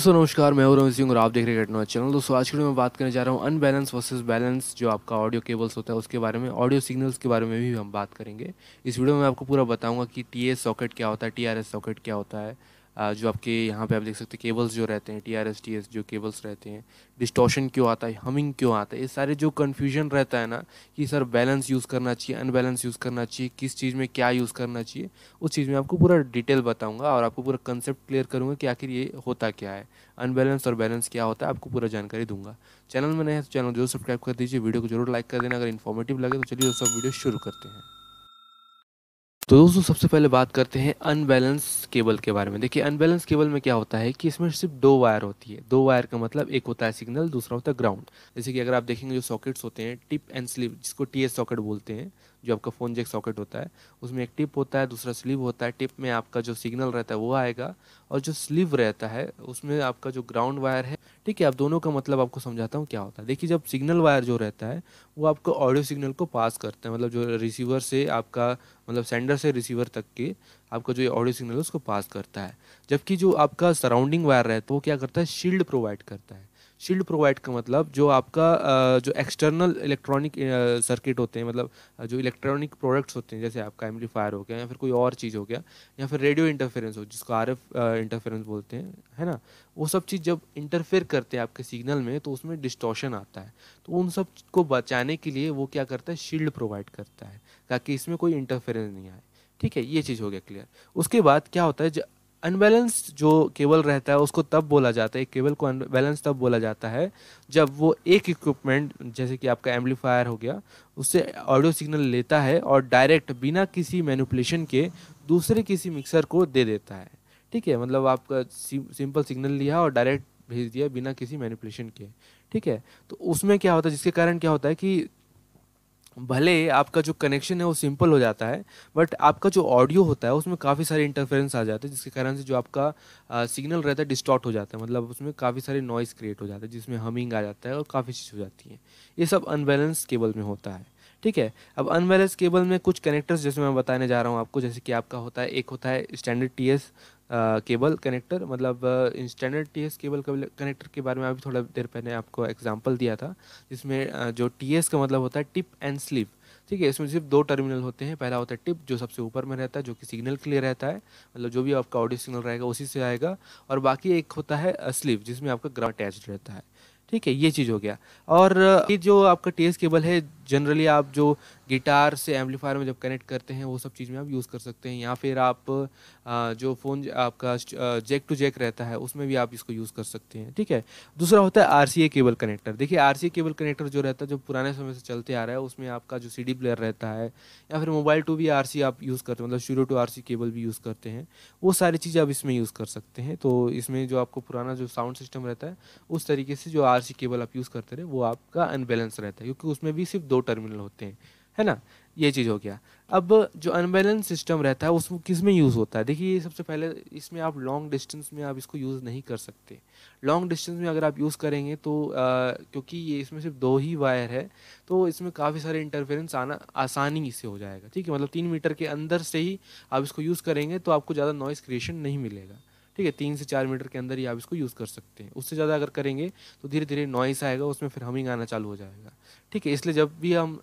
दोस्तों नमस्कार मैं रमेश सिंह और आप देख रहे हैं घटना चैनल दोस्तों आज के वीडियो में बात करने जा रहा हूँ अनबैलेंस वर्सेस बैलेंस जो आपका ऑडियो केबल्स होता है उसके बारे में ऑडियो सिग्नल्स के बारे में भी हम बात करेंगे इस वीडियो में आपको पूरा बताऊंगा कि टी सॉकेट क्या होता है टी सॉकेट क्या होता है जो आपके यहाँ पे आप देख सकते हैं केबल्स जो रहते हैं T R S T S जो केबल्स रहते हैं डिस्टॉशन क्यों आता है हमिंग क्यों आता है ये सारे जो कन्फ्यूजन रहता है ना कि सर बैलेंस यूज़ करना चाहिए अनबैलेंस यूज़ करना चाहिए किस चीज़ में क्या यूज़ करना चाहिए उस चीज़ में आपको पूरा डिटेल बताऊँगा और आपको पूरा कंसेप्ट क्लियर करूँगा कि आखिर ये होता क्या है अनबैलेंस और बैलेंस क्या होता है आपको पूरा जानकारी दूंगा चैनल में नए हैं तो चैनल जरूर सब्सक्राइब कर दीजिए वीडियो को जरूर लाइक कर देना अगर इन्फॉर्मेटिव लगे तो चलिए सब वीडियो शुरू करते हैं तो दोस्तों सबसे पहले बात करते हैं अनबैलेंस केबल के बारे में देखिए अनबैलेंस केबल में क्या होता है कि इसमें सिर्फ दो वायर होती है दो वायर का मतलब एक होता है सिग्नल दूसरा होता है ग्राउंड जैसे कि अगर आप देखेंगे जो सॉकेट्स होते हैं टिप एंड स्लिप जिसको टी सॉकेट बोलते हैं जो आपका फ़ोन जैक सॉकेट होता है उसमें एक टिप होता है दूसरा स्लीव होता है टिप में आपका जो सिग्नल रहता है वो आएगा और जो स्लीव रहता है उसमें आपका जो ग्राउंड वायर है ठीक है आप दोनों का मतलब आपको समझाता हूँ क्या होता है देखिए जब सिग्नल वायर जो रहता है वो आपको ऑडियो सिग्नल को पास करता है मतलब जो रिसीवर से आपका मतलब सेंडर से रिसीवर तक के आपका जो ऑडियो सिग्नल है उसको पास करता है जबकि जो आपका सराउंडिंग वायर रहता है वो क्या करता है शील्ड प्रोवाइड करता है शील्ड प्रोवाइड का मतलब जो आपका जो एक्सटर्नल इलेक्ट्रॉनिक सर्किट होते हैं मतलब जो इलेक्ट्रॉनिक प्रोडक्ट्स होते हैं जैसे आपका एम्पलीफायर हो गया या फिर कोई और चीज़ हो गया या फिर रेडियो इंटरफेरेंस हो जिसको आर एफ इंटरफेरेंस बोलते हैं है ना वो सब चीज़ जब इंटरफेयर करते हैं आपके सिग्नल में तो उसमें डिस्टॉशन आता है तो उन सब को बचाने के लिए वो क्या करता है शील्ड प्रोवाइड करता है ताकि इसमें कोई इंटरफेरेंस नहीं आए ठीक है ये चीज़ हो गया क्लियर उसके बाद क्या होता है अनबैलेंस्ड जो केबल रहता है उसको तब बोला जाता है केबल को अनबैलेंस तब बोला जाता है जब वो एक इक्विपमेंट जैसे कि आपका एम्पलीफायर हो गया उससे ऑडियो सिग्नल लेता है और डायरेक्ट बिना किसी मैनिपुलेशन के दूसरे किसी मिक्सर को दे देता है ठीक है मतलब आपका सिंपल सिग्नल लिया और डायरेक्ट भेज दिया बिना किसी मैनिपुलेशन के ठीक है तो उसमें क्या होता है जिसके कारण क्या होता है कि भले आपका जो कनेक्शन है वो सिंपल हो जाता है बट आपका जो ऑडियो होता है उसमें काफ़ी सारे इंटरफेरेंस आ जाते हैं जिसके कारण से जो आपका सिग्नल रहता है डिस्टॉर्ट हो जाता है मतलब उसमें काफ़ी सारे नॉइज़ क्रिएट हो जाते हैं जिसमें हमिंग आ जाता है और काफ़ी चीज़ हो जाती है ये सब अनबैलेंस केबल में होता है ठीक है अब अनबैलेंस केबल में कुछ कनेक्टर्स जैसे मैं बताने जा रहा हूँ आपको जैसे कि आपका होता है एक होता है standard T S cable connector मतलब standard T S cable connector के बारे में अभी थोड़ा देर पहले आपको एग्जाम्पल दिया था जिसमें uh, जो टी एस का मतलब होता है टिप एंड स्लिप ठीक है इसमें सिर्फ दो टर्मिनल होते हैं पहला होता है टिप जो सबसे ऊपर में रहता है जो कि सिग्नल के लिए रहता है मतलब जो भी आपका ऑडियो सिग्नल रहेगा उसी से आएगा और बाकी एक होता है स्लीव जिसमें आपका ग्राउंड अटैच रहता है ठीक है ये चीज़ हो गया और ये जो आपका टी केबल है जनरली आप जो गिटार से एम्पलीफायर में जब कनेक्ट करते हैं वो सब चीज़ में आप यूज़ कर सकते हैं या फिर आप जो फ़ोन आपका जैक टू जैक रहता है उसमें भी आप इसको यूज़ कर सकते हैं ठीक है दूसरा होता है आर केबल कनेक्टर देखिए आर केबल कनेक्टर जो रहता है जो पुराने समय से चलते आ रहा है उसमें आपका जो सी प्लेयर रहता है या फिर मोबाइल टू भी आर आप यूज़ करते हैं मतलब शीरो टू आर केबल भी यूज़ करते हैं वो सारी चीज़ें आप इसमें यूज़ कर सकते हैं तो इसमें जो आपको पुराना जो साउंड सिस्टम रहता है उस तरीके से जो आर केबल आप यूज़ करते रहे वो आपका अनबैलेंस रहता है क्योंकि उसमें भी सिर्फ दो टर्मिनल होते हैं है ना ये चीज़ हो गया अब जो अनबैलेंस सिस्टम रहता है उसमें किस में यूज़ होता है देखिए ये सबसे पहले इसमें आप लॉन्ग डिस्टेंस में आप इसको यूज़ नहीं कर सकते लॉन्ग डिस्टेंस में अगर आप यूज़ करेंगे तो आ, क्योंकि ये इसमें सिर्फ दो ही वायर है तो इसमें काफ़ी सारे इंटरफेरेंस आना आसानी से हो जाएगा ठीक है मतलब तीन मीटर के अंदर से ही आप इसको यूज़ करेंगे तो आपको ज़्यादा नॉइस क्रिएशन नहीं मिलेगा ठीक है तीन से चार मीटर के अंदर ही आप इसको यूज़ कर सकते हैं उससे ज़्यादा अगर करेंगे तो धीरे धीरे नॉइस आएगा उसमें फिर हमिंग आना चालू हो जाएगा ठीक है इसलिए जब भी हम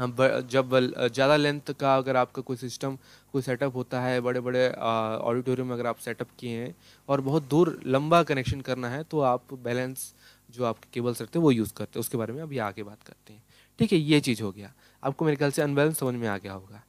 हम जब ज़्यादा लेंथ का अगर आपका कोई सिस्टम कोई सेटअप होता है बड़े बड़े ऑडिटोरियम अगर आप सेटअप किए हैं और बहुत दूर लंबा कनेक्शन करना है तो आप बैलेंस जो आपके केबल्स रहते हैं वो यूज़ करते हैं उसके बारे में अभी आगे बात करते हैं ठीक है ये चीज़ हो गया आपको मेरे ख्याल से अनबैलेंस समझ में आ गया होगा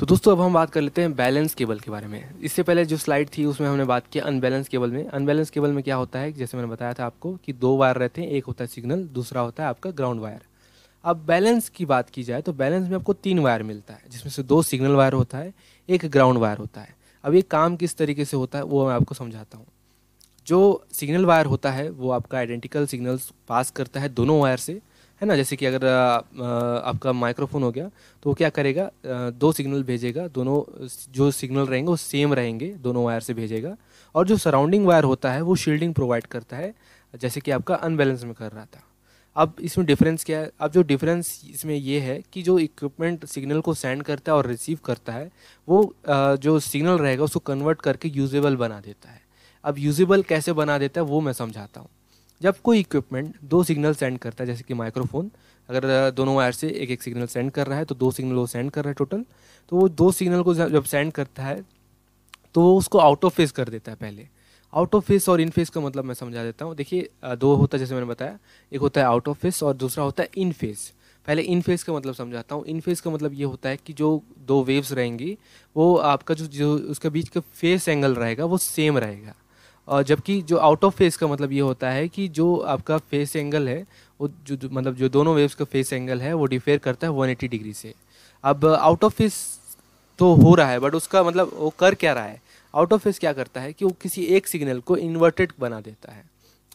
तो दोस्तों अब हम बात कर लेते हैं बैलेंस केबल के बारे में इससे पहले जो स्लाइड थी उसमें हमने बात की अनबैलेंस केबल में अनबैलेंस केबल में क्या होता है जैसे मैंने बताया था आपको कि दो वायर रहते हैं एक होता है सिग्नल दूसरा होता है आपका ग्राउंड वायर अब बैलेंस की बात की जाए तो बैलेंस में आपको तीन वायर मिलता है जिसमें से दो सिग्नल वायर होता है एक ग्राउंड वायर होता है अब ये काम किस तरीके से होता है वो मैं आपको समझाता हूँ जो सिग्नल वायर होता है वो आपका आइडेंटिकल सिग्नल्स पास करता है दोनों वायर से है ना जैसे कि अगर आपका माइक्रोफोन हो गया तो वो क्या करेगा दो सिग्नल भेजेगा दोनों जो सिग्नल रहेंगे वो सेम रहेंगे दोनों वायर से भेजेगा और जो सराउंडिंग वायर होता है वो शील्डिंग प्रोवाइड करता है जैसे कि आपका अनबैलेंस में कर रहा था अब इसमें डिफरेंस क्या है अब जो डिफरेंस इसमें ये है कि जो इक्विपमेंट सिग्नल को सेंड करता है और रिसीव करता है वो जो सिग्नल रहेगा उसको कन्वर्ट करके यूजेबल बना देता है अब यूजेबल कैसे बना देता है वो मैं समझाता हूँ जब कोई इक्विपमेंट दो सिग्नल सेंड करता है जैसे कि माइक्रोफोन अगर दोनों वायर से एक एक सिग्नल सेंड कर रहा है तो दो सिग्नल वो सेंड कर रहा है टोटल तो वो दो सिग्नल को जब सेंड करता है तो वो उसको आउट ऑफ फेस कर देता है पहले आउट ऑफ फेस और इन फेस का मतलब मैं समझा देता हूँ देखिए दो होता है जैसे मैंने बताया एक होता है आउट ऑफ फेस और दूसरा होता है इन फेस पहले इन फेस का मतलब समझाता हूँ इन फेस का मतलब ये होता है कि जो दो वेव्स रहेंगी वो आपका जो जो उसके बीच का फेस एंगल रहेगा वो सेम रहेगा और जबकि जो आउट ऑफ फेस का मतलब ये होता है कि जो आपका फेस एंगल है वो जो मतलब जो दोनों वेव्स का फेस एंगल है वो डिफेयर करता है वन डिग्री से अब आउट ऑफ फेस तो हो रहा है बट उसका मतलब वो कर क्या रहा है आउट ऑफ फेस क्या करता है कि वो किसी एक सिग्नल को इन्वर्टेड बना देता है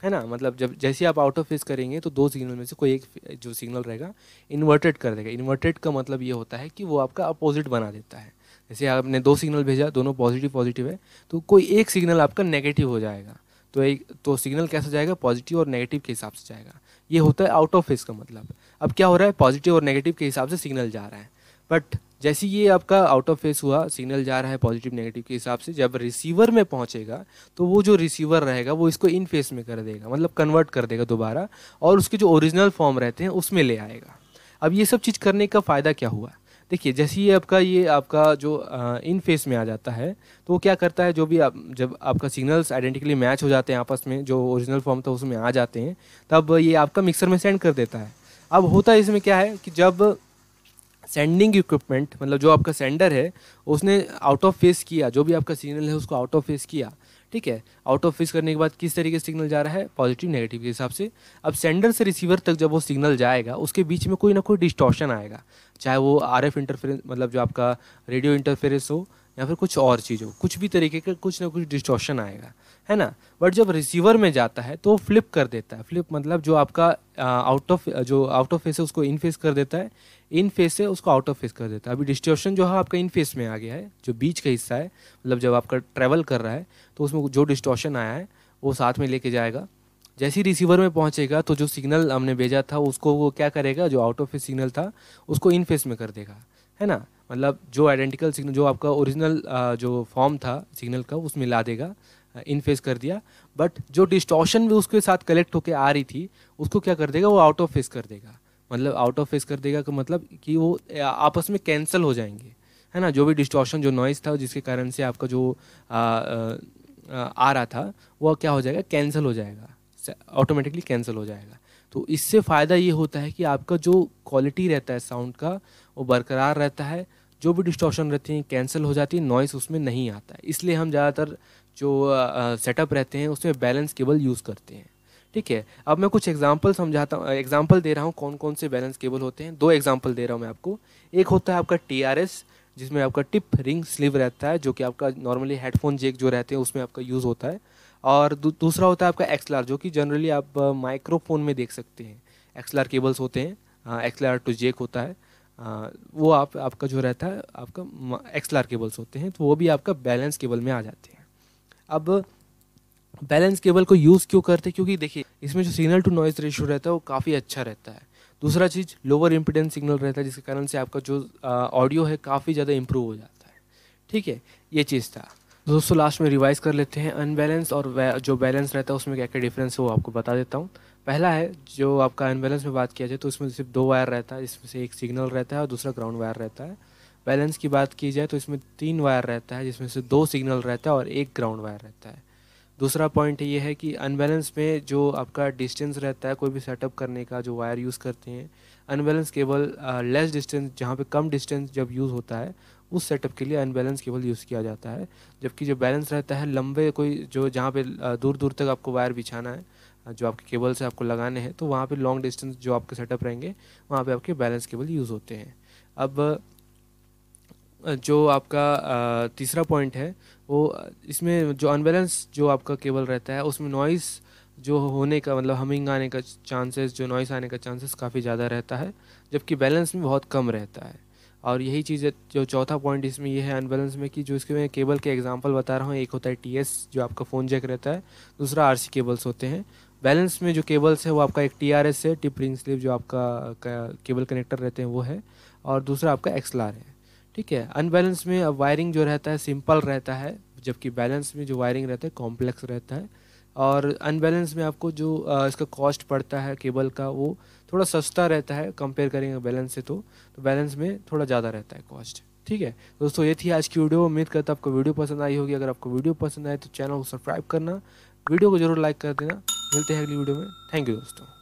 है ना मतलब जब जैसे आप आउट ऑफ फेस करेंगे तो दो सिग्नल में से कोई एक जो सिग्नल रहेगा इन्वर्टेड कर देगा इन्वर्टेड का मतलब ये होता है कि वो आपका अपोजिट बना देता है जैसे आपने दो सिग्नल भेजा दोनों पॉजिटिव पॉजिटिव है तो कोई एक सिग्नल आपका नेगेटिव हो जाएगा तो एक तो सिग्नल कैसा जाएगा पॉजिटिव और नेगेटिव के हिसाब से जाएगा ये होता है आउट ऑफ फेस का मतलब अब क्या हो रहा है पॉजिटिव और नेगेटिव के हिसाब से सिग्नल जा रहा है बट जैसे ये आपका आउट ऑफ फेस हुआ सिग्नल जा रहा है पॉजिटिव नेगेटिव के हिसाब से जब रिसीवर में पहुंचेगा तो वो जो रिसीवर रहेगा वो इसको इन फेस में कर देगा मतलब कन्वर्ट कर देगा दोबारा और उसके जो ओरिजिनल फॉर्म रहते हैं उसमें ले आएगा अब ये सब चीज़ करने का फ़ायदा क्या हुआ देखिए जैसे ये आपका ये आपका जो इन फेस में आ जाता है तो वो क्या करता है जो भी आप जब आपका सिग्नल्स आइडेंटिकली मैच हो जाते हैं आपस में जो ओरिजिनल फॉर्म था उसमें आ जाते हैं तब ये आपका मिक्सर में सेंड कर देता है अब होता है इसमें क्या है कि जब सेंडिंग इक्विपमेंट मतलब जो आपका सेंडर है उसने आउट ऑफ फेस किया जो भी आपका सिग्नल है उसको आउट ऑफ फेस किया ठीक है आउट ऑफ फेस करने के बाद किस तरीके से सिग्नल जा रहा है पॉजिटिव नेगेटिव के हिसाब से अब सेंडर से रिसीवर तक जब वो सिग्नल जाएगा उसके बीच में कोई ना कोई डिस्टॉर्शन आएगा चाहे वो आर एफ इंटरफेरेंस मतलब जो आपका रेडियो इंटरफेरेंस हो या फिर कुछ और चीज़ हो कुछ भी तरीके का कुछ ना कुछ डिस्टॉशन आएगा है ना बट जब रिसीवर में जाता है तो फ्लिप कर देता है फ्लिप मतलब जो आपका आउट ऑफ जो आउट ऑफ फेस है उसको इन फेस कर देता है इन फेस से उसको आउट ऑफ फेस कर देता है अभी डिस्टॉर्शन जो है आपका इन फेस में आ गया है जो बीच का हिस्सा है मतलब जब आपका ट्रैवल कर रहा है तो उसमें जो डिस्टॉर्शन आया है वो साथ में लेके जाएगा जैसे ही रिसीवर में पहुंचेगा तो जो सिग्नल हमने भेजा था उसको वो क्या करेगा जो आउट ऑफ फेस सिग्नल था उसको इन फेस में कर देगा है ना मतलब जो आइडेंटिकल सिग्नल जो आपका ओरिजिनल जो फॉर्म था सिग्नल का उसमें ला देगा इन फेस कर दिया बट जो डिस्टॉशन भी उसके साथ कलेक्ट होकर आ रही थी उसको क्या कर देगा वो आउट ऑफ फेस कर देगा मतलब आउट ऑफ फेस कर देगा का मतलब कि वो आपस में कैंसिल हो जाएंगे है ना जो भी डिस्टॉशन जो नॉइज़ था जिसके कारण से आपका जो आ, आ, आ रहा था वह क्या हो जाएगा कैंसिल हो जाएगा ऑटोमेटिकली कैंसिल हो जाएगा तो इससे फ़ायदा ये होता है कि आपका जो क्वालिटी रहता है साउंड का वो बरकरार रहता है जो भी डिस्टॉशन रहती हैं कैंसिल हो जाती है नॉइस उसमें नहीं आता है इसलिए हम ज़्यादातर जो सेटअप रहते हैं उसमें बैलेंस केबल यूज़ करते हैं ठीक है अब मैं कुछ एग्जाम्पल समझाता हूँ एग्जाम्पल दे रहा हूँ कौन कौन से बैलेंस केबल होते हैं दो एग्जाम्पल दे रहा हूँ मैं आपको एक होता है आपका टी आर एस जिसमें आपका टिप रिंग स्लीव रहता है जो कि आपका नॉर्मली हेडफोन जेक जो रहते हैं उसमें आपका यूज़ होता है और दू, दूसरा होता है आपका एक्सलार जो कि जनरली आप माइक्रोफोन में देख सकते हैं एक्सलार केबल्स होते हैं एक्सलार टू जेक होता है वो आप आपका जो रहता है आपका एक्स केबल्स होते हैं तो वो भी आपका बैलेंस केबल में आ जाते हैं अब बैलेंस केबल को यूज़ क्यों करते हैं क्योंकि देखिए इसमें जो सिग्नल टू नॉइज़ रेशियो रहता है वो काफ़ी अच्छा रहता है दूसरा चीज़ लोअर इम्पिडेंस सिग्नल रहता है जिसके कारण से आपका जो ऑडियो है काफ़ी ज़्यादा इम्प्रूव हो जाता है ठीक है ये चीज़ था दोस्तों लास्ट में रिवाइज़ कर लेते हैं अनबैलेंस और जो बैलेंस रहता है उसमें क्या क्या डिफरेंस है वो आपको बता देता हूँ पहला है जो आपका अनबैलेंस में बात किया जाए तो उसमें सिर्फ दो वायर रहता है जिसमें से एक सिग्नल रहता है और दूसरा ग्राउंड वायर रहता है बैलेंस की बात की जाए तो इसमें तीन वायर रहता है जिसमें से दो सिग्नल रहता है और एक ग्राउंड वायर रहता है दूसरा पॉइंट ये है कि अनबैलेंस में जो आपका डिस्टेंस रहता है कोई भी सेटअप करने का जो वायर यूज़ करते हैं अनबैलेंस केबल लेस डिस्टेंस जहाँ पे कम डिस्टेंस जब यूज़ होता है उस सेटअप के लिए अनबैलेंस केबल यूज़ किया जाता है जबकि जो बैलेंस रहता है लंबे कोई जो जहाँ पे दूर दूर तक आपको वायर बिछाना है जो आपके केबल्स आपको लगाने हैं तो वहाँ पे लॉन्ग डिस्टेंस जो आपके सेटअप रहेंगे वहाँ पे आपके बैलेंस केबल यूज़ होते हैं अब जो आपका तीसरा पॉइंट है वो इसमें जो अनबैलेंस जो आपका केबल रहता है उसमें नॉइस जो होने का मतलब हमिंग आने का चांसेस जो नॉइस आने का चांसेस काफ़ी ज़्यादा रहता है जबकि बैलेंस में बहुत कम रहता है और यही चीज़ है जो चौथा पॉइंट इसमें यह है अनबैलेंस में कि जो इसके मैं केबल के एग्जांपल बता रहा हूँ एक होता है टीएस जो आपका फ़ोन जैक रहता है दूसरा आरसी केबल्स होते हैं बैलेंस में जो केबल्स है वो आपका एक टी आर एस है टिप रिंग स्लिप जो आपका केबल कनेक्टर रहते हैं वो है और दूसरा आपका आर है ठीक है अनबैलेंस में अब वायरिंग जो रहता है सिंपल रहता है जबकि बैलेंस में जो वायरिंग रहता है कॉम्प्लेक्स रहता है और अनबैलेंस में आपको जो आ, इसका कॉस्ट पड़ता है केबल का वो थोड़ा सस्ता रहता है कंपेयर करेंगे बैलेंस से तो तो बैलेंस में थोड़ा ज़्यादा रहता है कॉस्ट ठीक है दोस्तों ये थी आज की वीडियो उम्मीद करता आपको वीडियो पसंद आई होगी अगर आपको वीडियो पसंद आए तो चैनल को सब्सक्राइब करना वीडियो को जरूर लाइक कर देना मिलते हैं अगली वीडियो में थैंक यू दोस्तों